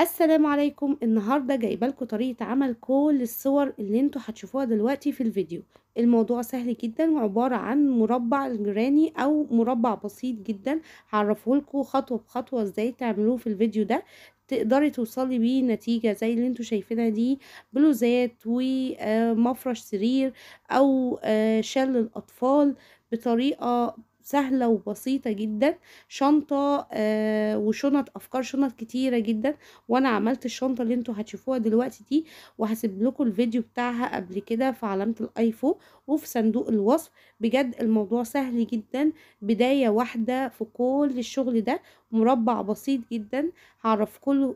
السلام عليكم النهارده جايبه لكم طريقه عمل كل الصور اللي انتوا هتشوفوها دلوقتي في الفيديو الموضوع سهل جدا وعباره عن مربع الجراني او مربع بسيط جدا هعرفه لكم خطوه بخطوه ازاي تعملوه في الفيديو ده تقدري توصلي بيه نتيجة زي اللي انتوا شايفينها دي بلوزات ومفرش آه، سرير او آه، شل الاطفال بطريقة سهلة وبسيطة جدا شنطة آه وشنط أفكار شنط كتيرة جدا وأنا عملت الشنطة اللي انتوا هتشوفوها دلوقتي دي وهسيب لكم الفيديو بتاعها قبل كده في علامة الايفو وفي صندوق الوصف بجد الموضوع سهل جدا بداية واحدة في كل الشغل ده مربع بسيط جدا هعرفكم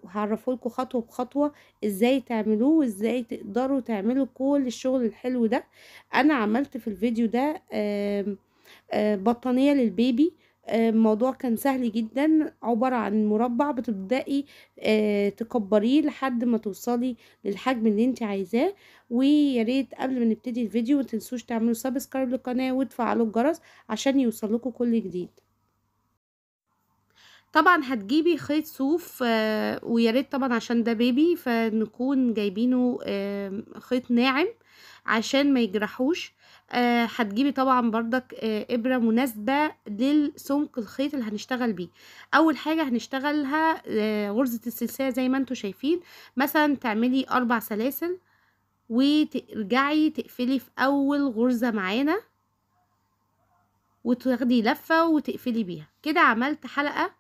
لكم خطوة بخطوة ازاي تعملوه وازاي تقدروا تعملوا كل الشغل الحلو ده انا عملت في الفيديو ده آه آه، بطانية للبيبي آه، الموضوع كان سهل جدا عبارة عن مربع بتبدأي آه، تكبريه لحد ما توصلي للحجم اللي انت عايزاه ويا ريت قبل ما نبتدي الفيديو متنسوش تعملوا سبسكرايب للقناة وتفعلوا الجرس عشان يوصلكوا كل جديد طبعا هتجيبي خيط صوف ويا ريت طبعا عشان ده بيبي فنكون جايبينه خيط ناعم عشان ما يجرحوش آه، هتجيبي طبعا بردك آه، ابرة مناسبة للسمك الخيط اللي هنشتغل بيه اول حاجة هنشتغلها غرزة آه، السلسلة زي ما انتوا شايفين مثلا تعملي اربع سلاسل وترجعي تقفلي في اول غرزة معانا وتاخدي لفة وتقفلي بيها كده عملت حلقة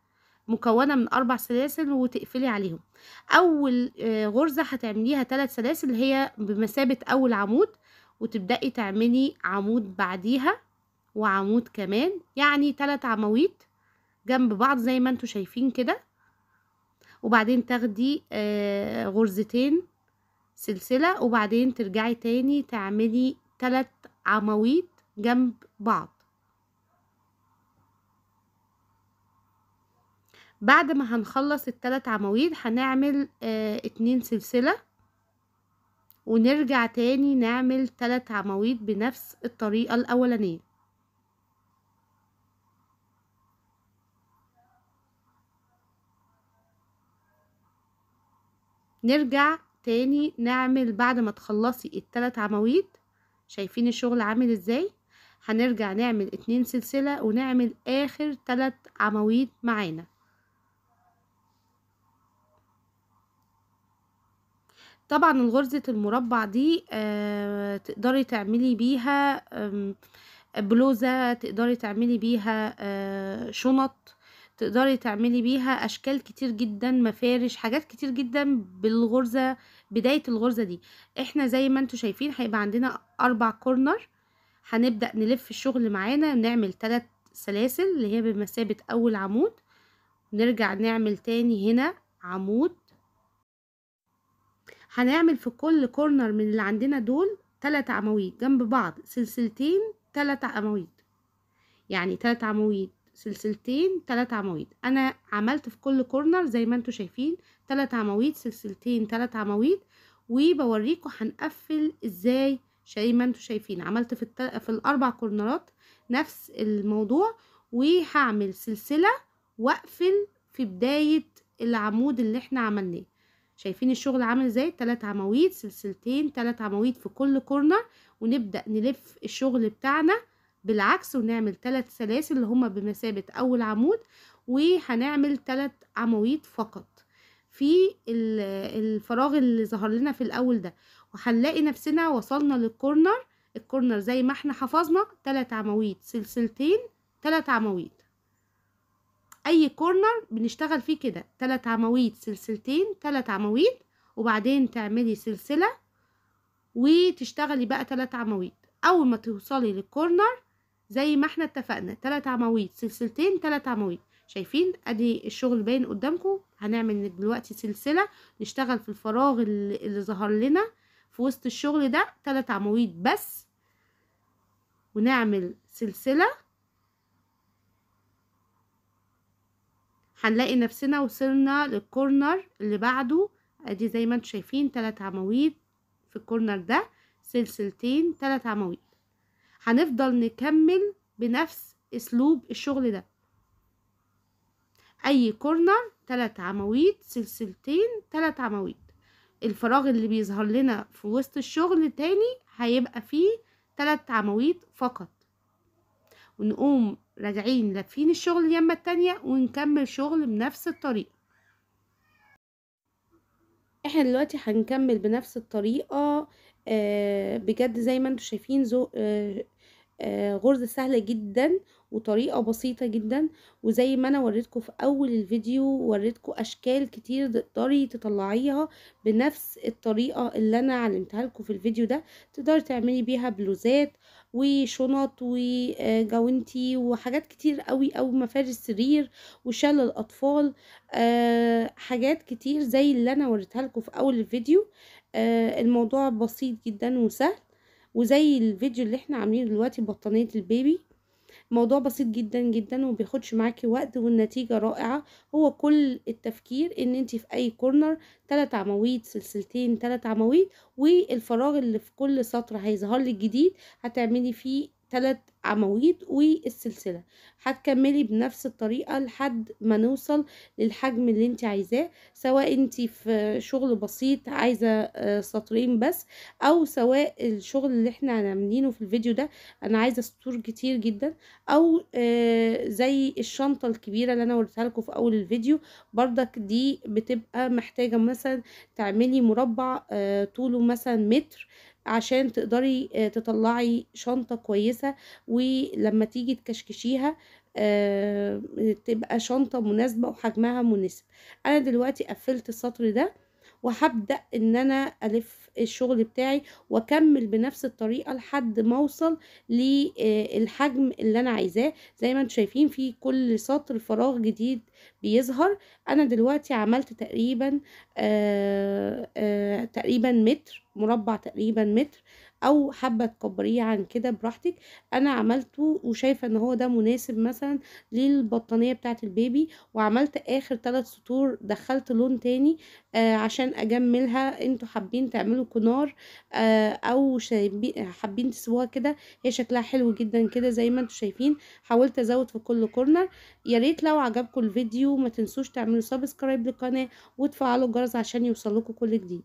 مكونة من أربع سلاسل وتقفلي عليهم أول غرزة هتعمليها تلات سلاسل هي بمثابة أول عمود وتبدأي تعملي عمود بعديها وعمود كمان يعني تلات عواميد جنب بعض زي ما انتوا شايفين كده وبعدين تاخدي آه، غرزتين سلسلة وبعدين ترجعي تاني تعملي تلات عواميد جنب بعض بعد ما هنخلص التلات عواميد هنعمل آه، اتنين سلسلة ونرجع تاني نعمل تلات عواميد بنفس الطريقة الأولانية نرجع تاني نعمل بعد ما تخلصي التلات عواميد شايفين الشغل عامل ازاي هنرجع نعمل اتنين سلسلة ونعمل اخر تلات عواميد معانا طبعا الغرزة المربع دي آه، تقدري تعملي بيها بلوزة تقدري تعملي بيها آه، شنط تقدري تعملي بيها اشكال كتير جدا مفارش حاجات كتير جدا بالغرزة بداية الغرزة دي احنا زي ما انتوا شايفين هيبقى عندنا اربع كورنر هنبدأ نلف الشغل معانا نعمل تلات سلاسل اللي هي بمثابة اول عمود نرجع نعمل تاني هنا عمود هنعمل في كل كورنر من اللي عندنا دول تلات عواميد جنب بعض سلسلتين تلات عواميد يعني تلات عواميد سلسلتين تلات عواميد انا عملت في كل كورنر زي ما انتوا شايفين تلات عواميد سلسلتين تلات عواميد وبوريكم هنقفل ازاي زي ما انتوا شايفين عملت في, التل... في الاربع كورنرات نفس الموضوع وهعمل سلسله واقفل في بدايه العمود اللي احنا عملناه شايفين الشغل عامل ازاي تلات عواميد سلسلتين تلات عواميد في كل كورنر ونبدأ نلف الشغل بتاعنا بالعكس ونعمل تلات سلاسل اللي هما بمثابة اول عمود وهنعمل تلات عواميد فقط في الفراغ اللي ظهر لنا في الاول ده وهنلاقي نفسنا وصلنا للكورنر الكورنر زي ما احنا حفظنا تلات عواميد سلسلتين تلات عواميد اي كورنر بنشتغل فيه كده تلات عواميد سلسلتين تلات عواميد وبعدين تعملي سلسله وتشتغلي بقى تلات عواميد اول ما توصلي للكورنر زي ما احنا اتفقنا تلات عواميد سلسلتين تلات عواميد شايفين ادي الشغل باين قدامكم هنعمل دلوقتي سلسله نشتغل في الفراغ اللي ظهر لنا في وسط الشغل ده تلات عواميد بس ونعمل سلسله هنلاقي نفسنا وصلنا للكورنر اللي بعده ادي زي ما انتم شايفين تلات عواميد في الكورنر ده سلسلتين تلات عواميد هنفضل نكمل بنفس اسلوب الشغل ده اي كورنر تلات عواميد سلسلتين تلات عواميد الفراغ اللي بيظهر لنا في وسط الشغل تاني هيبقى فيه تلات عواميد فقط ونقوم راجعين لافين الشغل اليمة التانية ونكمل شغل بنفس الطريقة احنا دلوقتي هنكمل بنفس الطريقة آه، بجد زي ما انتم شايفين آه، آه، غرزة سهلة جدا وطريقة بسيطة جدا وزي ما انا وريتكم في اول الفيديو وريتكم اشكال كتير تقدري تطلعيها بنفس الطريقة اللي انا علمتها لكم في الفيديو ده تقدري تعملي بيها بلوزات وشنط وجوانتي وحاجات كتير قوي او مفارش سرير وشال الاطفال آه، حاجات كتير زي اللي انا وريتها لكم في اول الفيديو آه، الموضوع بسيط جدا وسهل وزي الفيديو اللي احنا عاملينه دلوقتي بطانيه البيبي موضوع بسيط جدا جدا وبيخدش معاكي وقت والنتيجة رائعة هو كل التفكير ان انت في اي كورنر تلات عواميد سلسلتين تلات عواميد والفراغ اللي في كل سطر هيظهر لك جديد هتعملي فيه ثلاث عواميد والسلسله هتكملي بنفس الطريقه لحد ما نوصل للحجم اللي انت عايزاه سواء انت في شغل بسيط عايزه آه، سطرين بس او سواء الشغل اللي احنا عاملينه في الفيديو ده انا عايزه سطور كتير جدا او آه، زي الشنطه الكبيره اللي انا وريتها لكم في اول الفيديو بردك دي بتبقى محتاجه مثلا تعملي مربع آه، طوله مثلا متر عشان تقدري آه، تطلعي شنطة كويسة ولما تيجي تكشكشيها آه، تبقى شنطة مناسبة وحجمها مناسب انا دلوقتي قفلت السطر ده وهبدأ ان انا الف الشغل بتاعي واكمل بنفس الطريقة لحد ما اوصل للحجم آه، اللي انا عايزاه زي ما انتم شايفين في كل سطر فراغ جديد بيظهر انا دلوقتي عملت تقريبا آآ آه، آآ آه، تقريبا متر مربع تقريبا متر او حبة تكبريه عن كده براحتك انا عملته وشايفه ان هو ده مناسب مثلا للبطانيه بتاعت البيبي وعملت اخر ثلاث سطور دخلت لون تاني آه عشان اجملها انتوا حابين تعملوا كنار آه او حابين تسيبوها كده هي شكلها حلو جدا كده زي ما انتوا شايفين حاولت ازود في كل كورنر ياريت لو عجبكم الفيديو الفيديو ما تنسوش تعملوا سبسكرايب للقناه وتفعلوا الجرس عشان يوصلكوا كل جديد